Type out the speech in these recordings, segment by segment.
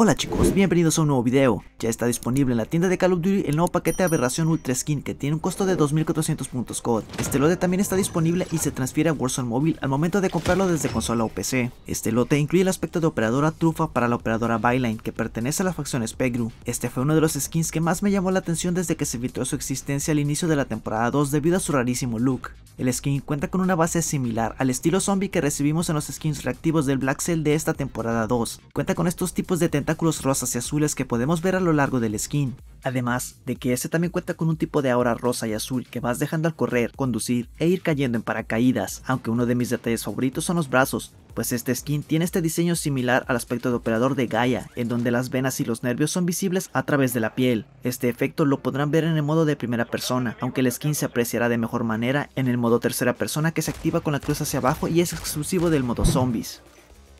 Hola chicos, bienvenidos a un nuevo video. Ya está disponible en la tienda de Call of Duty el nuevo paquete aberración Ultra Skin que tiene un costo de 2400 puntos COD. Este lote también está disponible y se transfiere a Warzone Mobile al momento de comprarlo desde consola o PC. Este lote incluye el aspecto de operadora trufa para la operadora Byline que pertenece a la facción Spegru. Este fue uno de los skins que más me llamó la atención desde que se filtró su existencia al inicio de la temporada 2 debido a su rarísimo look. El skin cuenta con una base similar al estilo zombie que recibimos en los skins reactivos del Black Cell de esta temporada 2. Cuenta con estos tipos de tentáculos rosas y azules que podemos ver a lo largo del skin. Además de que este también cuenta con un tipo de aura rosa y azul que vas dejando al correr, conducir e ir cayendo en paracaídas, aunque uno de mis detalles favoritos son los brazos, pues este skin tiene este diseño similar al aspecto de operador de Gaia, en donde las venas y los nervios son visibles a través de la piel. Este efecto lo podrán ver en el modo de primera persona, aunque el skin se apreciará de mejor manera en el modo tercera persona que se activa con la cruz hacia abajo y es exclusivo del modo zombies.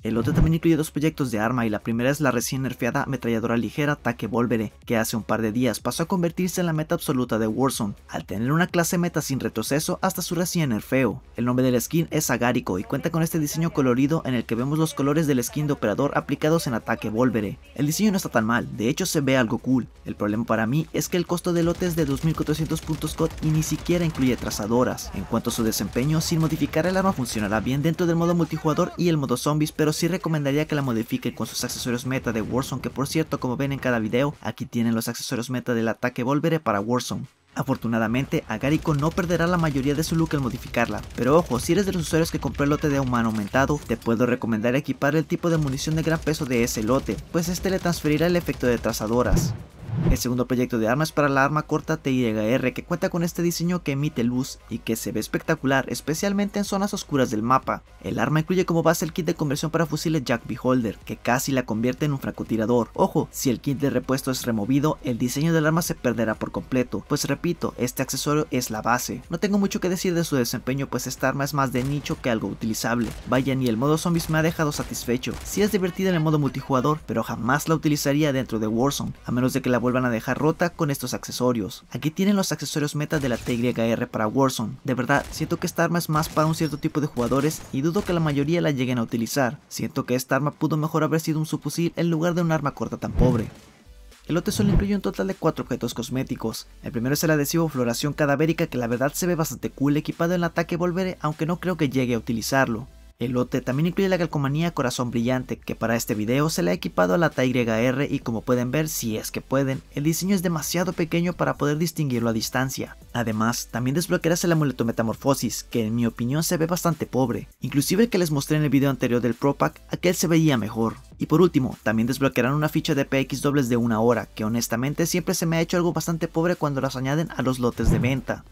El lote también incluye dos proyectos de arma y la primera es la recién nerfeada ametralladora ligera ataque Volvere, que hace un par de días pasó a convertirse en la meta absoluta de Warzone, al tener una clase meta sin retroceso hasta su recién nerfeo. El nombre del skin es Agárico y cuenta con este diseño colorido en el que vemos los colores del skin de operador aplicados en Ataque Volvere. El diseño no está tan mal, de hecho se ve algo cool. El problema para mí es que el costo del lote es de 2400 puntos COD y ni siquiera incluye trazadoras. En cuanto a su desempeño, sin modificar el arma funcionará bien dentro del modo multijugador y el modo zombies, pero pero sí recomendaría que la modifiquen con sus accesorios meta de Warzone, que por cierto, como ven en cada video, aquí tienen los accesorios meta del ataque Volvere para Warzone. Afortunadamente, Agarico no perderá la mayoría de su look al modificarla, pero ojo, si eres de los usuarios que compró el lote de humano aumentado, te puedo recomendar equipar el tipo de munición de gran peso de ese lote, pues este le transferirá el efecto de trazadoras. El segundo proyecto de armas para la arma corta TYR que cuenta con este diseño que emite luz y que se ve espectacular especialmente en zonas oscuras del mapa. El arma incluye como base el kit de conversión para fusiles Jack Beholder que casi la convierte en un francotirador. Ojo, si el kit de repuesto es removido, el diseño del arma se perderá por completo, pues repito, este accesorio es la base. No tengo mucho que decir de su desempeño pues esta arma es más de nicho que algo utilizable. Vaya ni el modo zombies me ha dejado satisfecho, si sí es divertida en el modo multijugador pero jamás la utilizaría dentro de Warzone, a menos de que la vuelva van a dejar rota con estos accesorios. Aquí tienen los accesorios meta de la TYR para Warzone. De verdad, siento que esta arma es más para un cierto tipo de jugadores y dudo que la mayoría la lleguen a utilizar. Siento que esta arma pudo mejor haber sido un subfusil en lugar de un arma corta tan pobre. El lote solo incluye un total de 4 objetos cosméticos. El primero es el adhesivo Floración Cadavérica que la verdad se ve bastante cool equipado en el ataque Volveré, aunque no creo que llegue a utilizarlo. El lote también incluye la calcomanía Corazón Brillante, que para este video se le ha equipado a la TYR y como pueden ver, si es que pueden, el diseño es demasiado pequeño para poder distinguirlo a distancia. Además, también desbloquearás el amuleto Metamorfosis, que en mi opinión se ve bastante pobre, inclusive el que les mostré en el video anterior del Pro Pack, aquel se veía mejor. Y por último, también desbloquearán una ficha de PX dobles de una hora, que honestamente siempre se me ha hecho algo bastante pobre cuando las añaden a los lotes de venta.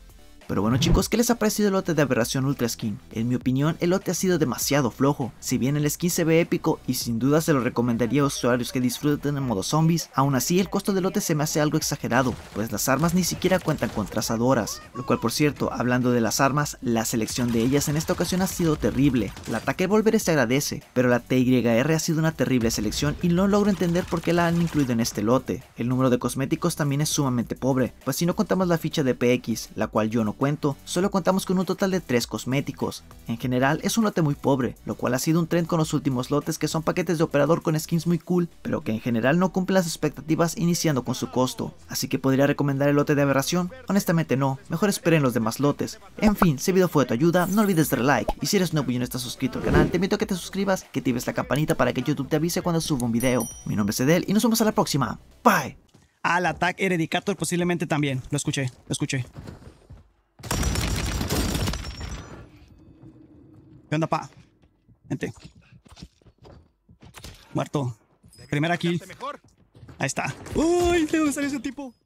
Pero bueno chicos, ¿qué les ha parecido el lote de aberración Ultra Skin? En mi opinión, el lote ha sido demasiado flojo. Si bien el skin se ve épico y sin duda se lo recomendaría a usuarios que disfruten en modo zombies, aún así el costo del lote se me hace algo exagerado, pues las armas ni siquiera cuentan con trazadoras. Lo cual por cierto, hablando de las armas, la selección de ellas en esta ocasión ha sido terrible. El ataque volver se agradece, pero la TYR ha sido una terrible selección y no logro entender por qué la han incluido en este lote. El número de cosméticos también es sumamente pobre, pues si no contamos la ficha de PX, la cual yo no cuento, solo contamos con un total de 3 cosméticos. En general es un lote muy pobre, lo cual ha sido un trend con los últimos lotes que son paquetes de operador con skins muy cool, pero que en general no cumplen las expectativas iniciando con su costo. Así que podría recomendar el lote de aberración, honestamente no, mejor esperen los demás lotes. En fin, si el video fue de tu ayuda, no olvides darle like, y si eres nuevo y no estás suscrito al canal, te invito a que te suscribas, que actives la campanita para que YouTube te avise cuando suba un video. Mi nombre es Edel y nos vemos a la próxima. Bye. Al ataque Eredicator posiblemente también. Lo escuché, lo escuché. ¿Qué pa? Gente. Muerto. Primera kill. Ahí está. Uy, tengo dónde salió ese tipo?